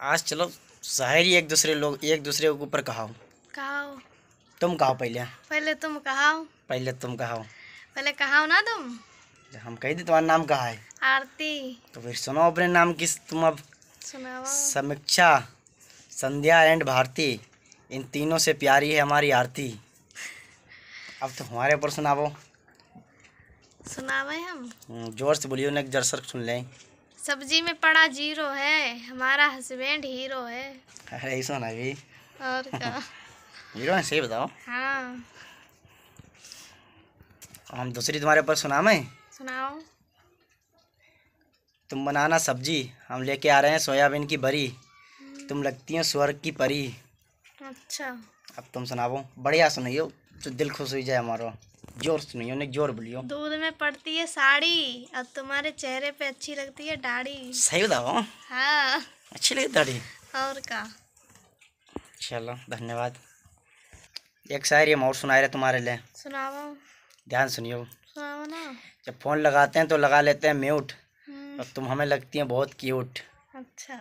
आज चलो शायरी एक दूसरे लोग एक दूसरे के ऊपर कहा तुम कहा पहले पहले तुम कहा पहले तुम कहा पहले कहा ना तुम हम कह दे तुम्हारा नाम कहा है आरती तो फिर सुनो अपने नाम की तुम अब समीक्षा संध्या एंड भारती इन तीनों से प्यारी है हमारी आरती अब तो हमारे ऊपर सुनावो सुनावे हम हम्म, जोर से बोलियो ना एक सुन लें सब्जी में पड़ा जीरो है हमारा हस्बैंड हीरो है अरे ऐसा ना भी और क्या हीरो है सही बताओ हाँ हम दूसरी तुम्हारे पर सुना मैं सुनाओ तुम बनाना सब्जी हम लेके आ रहे हैं सोयाबीन की बरी हम्म। तुम लगती हो स्वर्ग की परी अच्छा अब तुम सुनाओ बढ़िया सुनाइयो जो दिल खुश हो जाए हमारा जोर सुनियो ने जोर बोलियो दूध में पड़ती है साड़ी अब तुम्हारे चेहरे पे अच्छी लगती है दाढ़ी सही बताओ हाँ अच्छी लगी दाढ़ी और का चलो धन्यवाद एक शायरी हम और सुना रहे तुम्हारे लिए सुनावा ध्यान सुनियो सुनावा ना जब फोन लगाते हैं तो लगा लेते हैं म्यूट हम्म। और तुम हमें लगती है बहुत क्यूट अच्छा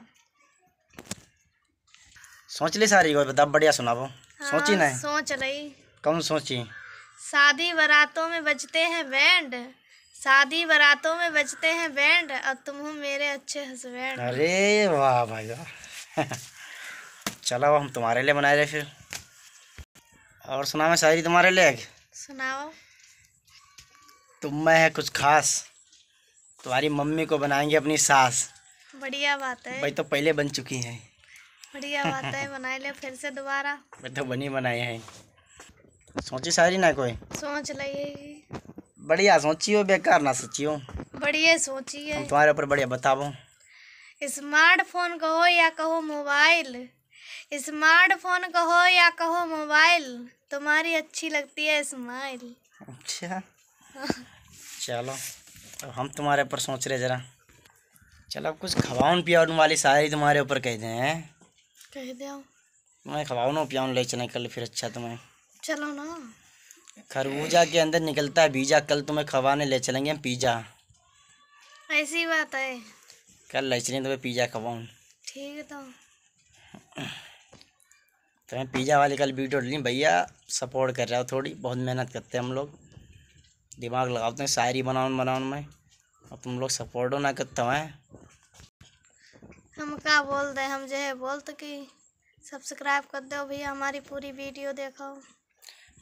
सोच ली सारी को बता बढ़िया सुनाओ हाँ, सोची नहीं सोच रही कौन सोची शादी बरातों में बजते हैं बैंड शादी बरातों में बजते हैं बैंड और तुम हो मेरे अच्छे हस्बैंड अरे वाह भाई वाह चलो हम तुम्हारे लिए बनाए रहे फिर और सुना मैं शायरी तुम्हारे लिए सुनाओ तुम में है कुछ खास तुम्हारी मम्मी को बनाएंगे अपनी सास बढ़िया बात है भाई तो पहले बन चुकी है बढ़िया बात है बनाए ले फिर से दोबारा मैं तो बनी बनाए है सोची सारी ना कोई सोच लगी बढ़िया सोची हो बेकार ना सोची हो बढ़िया सोची है तुम्हारे ऊपर बढ़िया बताओ स्मार्टफोन कहो या कहो मोबाइल स्मार्टफोन कहो या कहो मोबाइल तुम्हारी अच्छी लगती है स्माइल अच्छा चलो अब हम तुम्हारे ऊपर सोच रहे जरा चलो कुछ खवाऊन पियान वाली सारी तुम्हारे ऊपर कह दें कह दे मैं खवाऊन पियान ले चले कल फिर अच्छा तुम्हें चलो ना खरबूजा के अंदर निकलता है बीजा कल तुम्हें खवाने ले चलेंगे हम पिज्जा ऐसी बात है कल ले चलेंगे तुम्हें तो पिज्जा खवाऊ ठीक है तो।, तो मैं पिज्जा वाले कल वीडियो डाली भैया सपोर्ट कर रहा हो थोड़ी बहुत मेहनत करते हैं हम लोग दिमाग लगाते हैं शायरी बनाऊन बनाऊन में और तुम लोग सपोर्ट हो ना करते हैं हम क्या बोलते हैं हम जो है बोलते कि सब्सक्राइब कर दो भैया हमारी पूरी वीडियो देखो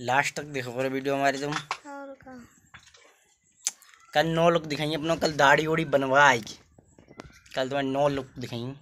लास्ट तक देखो पूरा वीडियो हमारे तुम कल नौ लुक दिखाई अपना कल दाढ़ी बनवा बनवाएगी कल तुम्हें नौ लुक दिखाई